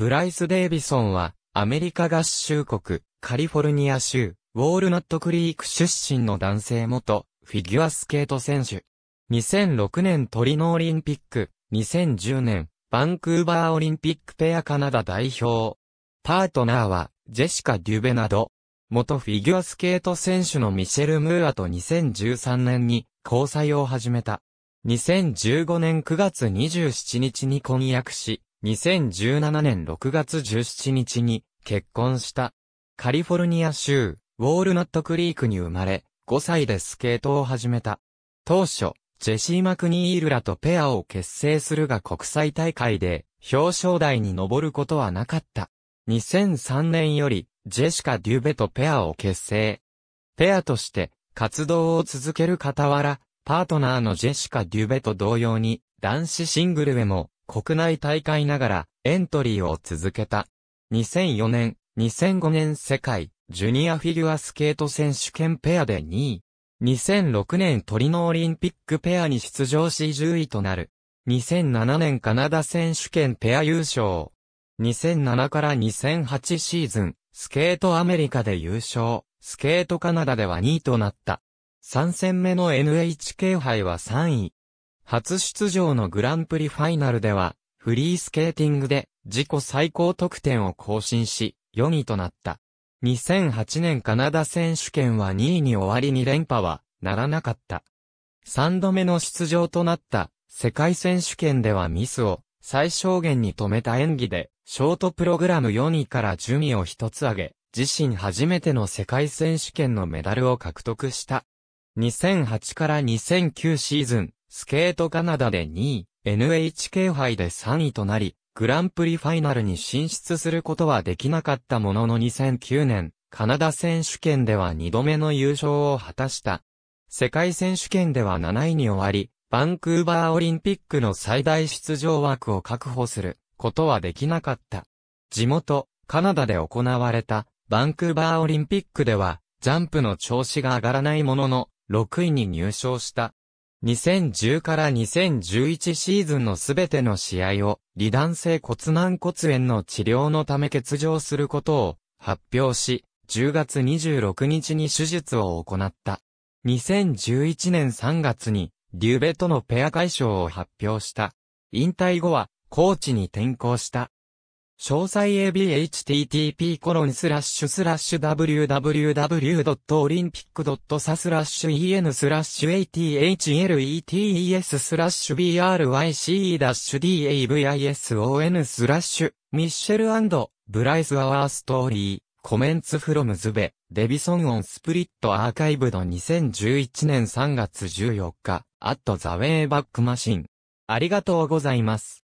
ブライス・デイビソンは、アメリカ合衆国、カリフォルニア州、ウォールナットクリーク出身の男性元、フィギュアスケート選手。2006年トリノオリンピック、2010年、バンクーバーオリンピックペアカナダ代表。パートナーは、ジェシカ・デュベなど、元フィギュアスケート選手のミシェル・ムーアと2013年に交際を始めた。2015年9月27日に婚約し、2017年6月17日に結婚した。カリフォルニア州、ウォールナットクリークに生まれ、5歳でスケートを始めた。当初、ジェシー・マクニールらとペアを結成するが国際大会で表彰台に上ることはなかった。2003年よりジェシカ・デュベとペアを結成。ペアとして活動を続ける傍ら、パートナーのジェシカ・デュベと同様に男子シングルへも国内大会ながらエントリーを続けた。2004年、2005年世界ジュニアフィギュアスケート選手権ペアで2位。2006年トリノオリンピックペアに出場し10位となる。2007年カナダ選手権ペア優勝。2007から2008シーズン、スケートアメリカで優勝、スケートカナダでは2位となった。3戦目の NHK 杯は3位。初出場のグランプリファイナルでは、フリースケーティングで自己最高得点を更新し、4位となった。2008年カナダ選手権は2位に終わりに連覇はならなかった。3度目の出場となった世界選手権ではミスを最小限に止めた演技で、ショートプログラム4位から順位を一つ上げ、自身初めての世界選手権のメダルを獲得した。2008から2009シーズン、スケートカナダで2位、NHK 杯で3位となり、グランプリファイナルに進出することはできなかったものの2009年、カナダ選手権では2度目の優勝を果たした。世界選手権では7位に終わり、バンクーバーオリンピックの最大出場枠を確保することはできなかった。地元、カナダで行われたバンクーバーオリンピックでは、ジャンプの調子が上がらないものの、6位に入賞した。2010から2011シーズンのすべての試合を、離断性骨軟骨炎の治療のため欠場することを発表し、10月26日に手術を行った。2011年3月に、リューベとのペア解消を発表した。引退後は、コーチに転向した。詳細 abhttp://www.olympic.sa/en スラッシュ athlets スラッシュ bryc-davison スラッシュミッシェルブライス・アワー・ストーリーコメンツ・フロム・ズベデビソン・オン・スプリット・アーカイブド2011年3月14日アット・ザ・ウェイ・バック・マシンありがとうございます。